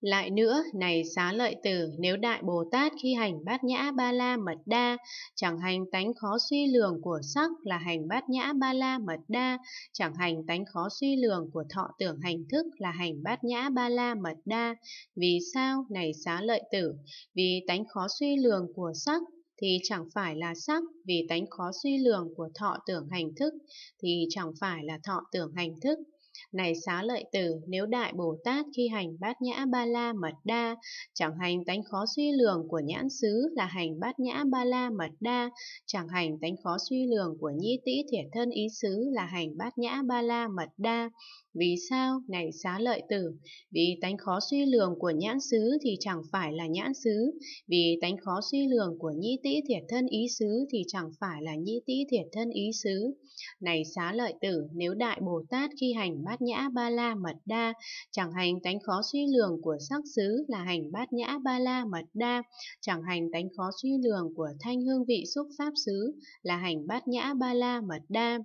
Lại nữa, này xá lợi tử, nếu Đại Bồ Tát khi hành bát nhã ba la mật đa, chẳng hành tánh khó suy lường của sắc là hành bát nhã ba la mật đa, chẳng hành tánh khó suy lường của thọ tưởng hành thức là hành bát nhã ba la mật đa. Vì sao, này xá lợi tử? Vì tánh khó suy lường của sắc thì chẳng phải là sắc vì tánh khó suy lường của thọ tưởng hành thức thì chẳng phải là thọ tưởng hành thức này xá lợi tử, nếu Đại Bồ Tát khi hành bát nhã ba la mật đa, chẳng hành tánh khó suy lường của nhãn xứ là hành bát nhã ba la mật đa, chẳng hành tánh khó suy lường của nhi tĩ thiệt thân ý xứ là hành bát nhã ba la mật đa, vì sao? Này xá lợi tử, vì tánh khó suy lường của nhãn xứ thì chẳng phải là nhãn xứ, vì tánh khó suy lường của nhĩ tĩ thiệt thân ý xứ thì chẳng phải là nhĩ tĩ thiệt thân ý xứ. Này xá lợi tử, nếu Đại Bồ Tát khi hành bát nhã ba la mật đa, chẳng hành tánh khó suy lường của sắc xứ là hành bát nhã ba la mật đa, chẳng hành tánh khó suy lường của thanh hương vị xúc pháp xứ là hành bát nhã ba la mật đa.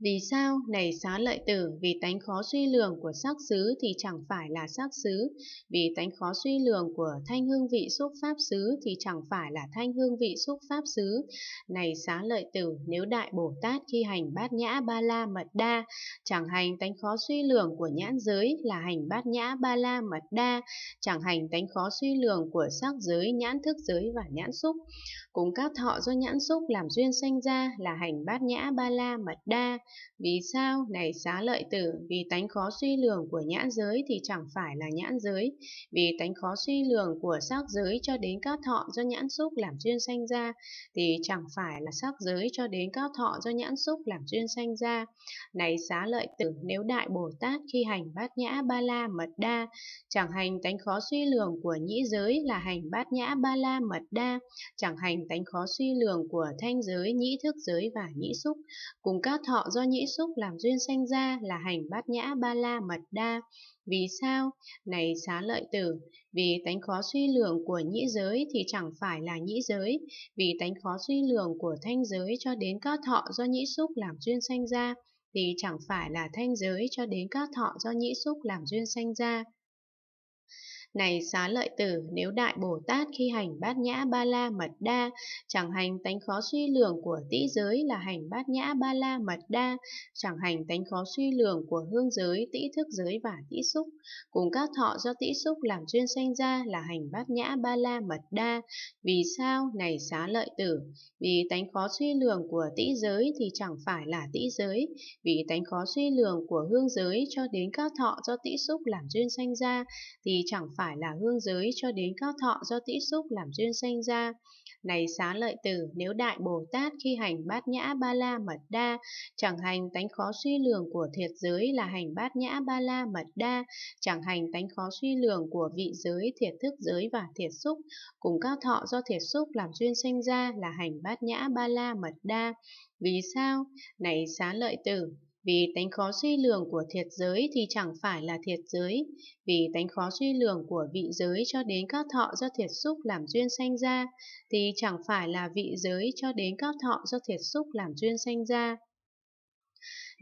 Vì sao này xá lợi tử vì tánh khó suy lường của sắc xứ thì chẳng phải là sắc xứ, vì tánh khó suy lường của thanh hương vị xúc pháp xứ thì chẳng phải là thanh hương vị xúc pháp xứ. Này xá lợi tử, nếu Đại Bồ Tát khi hành bát nhã ba la mật đa, chẳng hành tánh khó suy lường của nhãn giới là hành bát nhã ba la mật đa, chẳng hành tánh khó suy lường của sắc giới, nhãn thức giới và nhãn xúc. Cùng các thọ do nhãn xúc làm duyên sanh ra là hành bát nhã ba la mật đa đa. Vì sao? Này xá lợi tử, vì tánh khó suy lường của nhãn giới thì chẳng phải là nhãn giới. Vì tánh khó suy lường của sắc giới cho đến các thọ do nhãn xúc làm duyên sanh ra thì chẳng phải là sắc giới cho đến các thọ do nhãn xúc làm duyên sanh ra. Này xá lợi tử, nếu Đại Bồ Tát khi hành bát nhã ba la mật đa, chẳng hành tánh khó suy lường của nhĩ giới là hành bát nhã ba la mật đa, chẳng hành tánh khó suy lường của thanh giới, nhĩ thức giới và nhĩ xúc, cùng các thọ do nhĩ xúc làm duyên sanh ra là hành bát nhã ba la mật đa. Vì sao? Này xá lợi tử, vì tánh khó suy lượng của nhĩ giới thì chẳng phải là nhĩ giới, vì tánh khó suy lượng của thanh giới cho đến các thọ do nhĩ xúc làm duyên sanh ra thì chẳng phải là thanh giới cho đến các thọ do nhĩ xúc làm duyên sanh ra. Này xá lợi tử, nếu Đại Bồ Tát khi hành bát nhã ba la mật đa, chẳng hành tánh khó suy lường của tĩ giới là hành bát nhã ba la mật đa, chẳng hành tánh khó suy lường của hương giới, tĩ thức giới và tĩ xúc, cùng các thọ do tĩ xúc làm duyên sanh ra là hành bát nhã ba la mật đa. Vì sao? Này xá lợi tử, vì tánh khó suy lường của tĩ giới thì chẳng phải là tĩ giới, vì tánh khó suy lường của hương giới cho đến các thọ do tĩ xúc làm duyên sanh ra thì chẳng phải phải là hương giới cho đến cao thọ do tĩ xúc làm duyên sanh ra. Này xá lợi tử, nếu Đại Bồ Tát khi hành bát nhã ba la mật đa, chẳng hành tánh khó suy lường của thiệt giới là hành bát nhã ba la mật đa, chẳng hành tánh khó suy lường của vị giới, thiệt thức giới và thiệt xúc, cùng cao thọ do thiệt xúc làm duyên sanh ra là hành bát nhã ba la mật đa. Vì sao? Này xá lợi tử, vì tánh khó suy lường của thiệt giới thì chẳng phải là thiệt giới, vì tánh khó suy lường của vị giới cho đến các thọ do thiệt xúc làm duyên sanh ra thì chẳng phải là vị giới cho đến các thọ do thiệt xúc làm duyên sanh ra.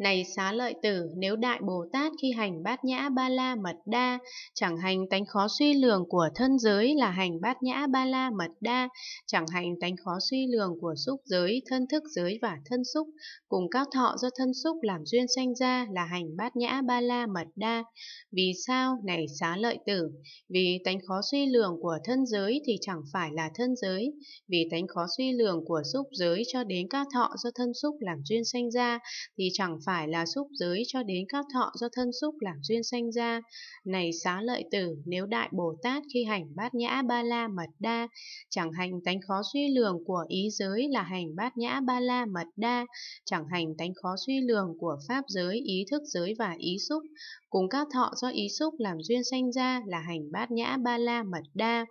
Này xá lợi tử, nếu Đại Bồ Tát khi hành bát nhã ba la mật đa, chẳng hành tánh khó suy lường của thân giới là hành bát nhã ba la mật đa, chẳng hành tánh khó suy lường của xúc giới, thân thức giới và thân xúc, cùng các thọ do thân xúc làm duyên sanh ra là hành bát nhã ba la mật đa. Vì sao? Này xá lợi tử, vì tánh khó suy lường của thân giới thì chẳng phải là thân giới, vì tánh khó suy lường của xúc giới cho đến các thọ do thân xúc làm duyên sanh ra thì chẳng phải là xúc giới cho đến các thọ do thân xúc làm duyên sanh ra. Này xá lợi tử, nếu Đại Bồ Tát khi hành bát nhã ba la mật đa, chẳng hành tánh khó suy lường của ý giới là hành bát nhã ba la mật đa, chẳng hành tánh khó suy lường của pháp giới, ý thức giới và ý xúc, cùng các thọ do ý xúc làm duyên sanh ra là hành bát nhã ba la mật đa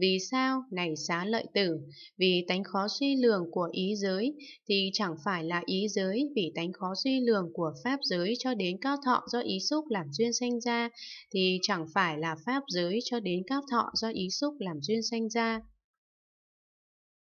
vì sao này xá lợi tử? Vì tánh khó suy lường của ý giới thì chẳng phải là ý giới vì tánh khó suy lường của pháp giới cho đến cao thọ do ý xúc làm duyên sanh ra thì chẳng phải là pháp giới cho đến cao thọ do ý xúc làm duyên sanh ra.